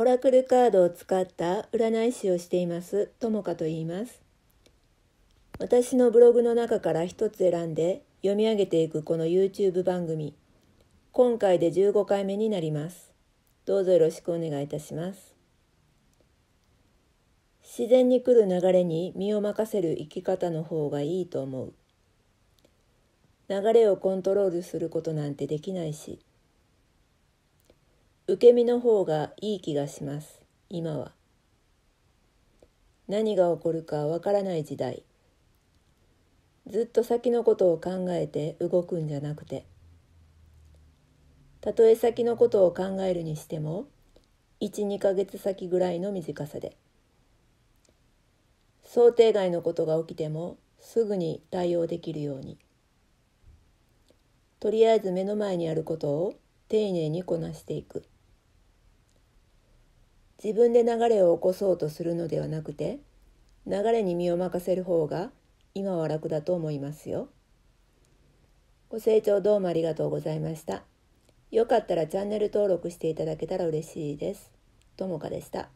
オラクルカードを使った占い師をしていますともかと言います私のブログの中から一つ選んで読み上げていくこの YouTube 番組今回で15回目になりますどうぞよろしくお願いいたします自然に来る流れに身を任せる生き方の方がいいと思う流れをコントロールすることなんてできないし受け身の方がいい気がします今は何が起こるかわからない時代ずっと先のことを考えて動くんじゃなくてたとえ先のことを考えるにしても12ヶ月先ぐらいの短さで想定外のことが起きてもすぐに対応できるようにとりあえず目の前にあることを丁寧にこなしていく。自分で流れを起こそうとするのではなくて流れに身を任せる方が今は楽だと思いますよ。ご清聴どうもありがとうございました。よかったらチャンネル登録していただけたら嬉しいです。ともかでした。